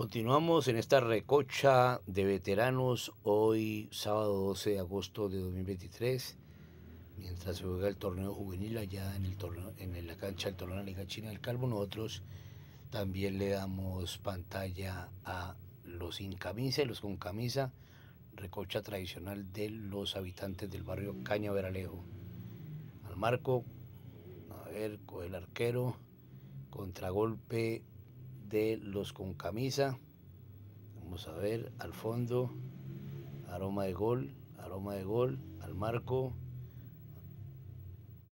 Continuamos en esta recocha de veteranos hoy sábado 12 de agosto de 2023, mientras se juega el torneo juvenil allá en, el en la cancha del torneo de Liga China del Calvo, nosotros también le damos pantalla a los sin camisa y los con camisa, recocha tradicional de los habitantes del barrio Caña Veralejo Al marco, a ver, con el arquero, contragolpe de los con camisa. Vamos a ver al fondo, aroma de gol, aroma de gol, al marco.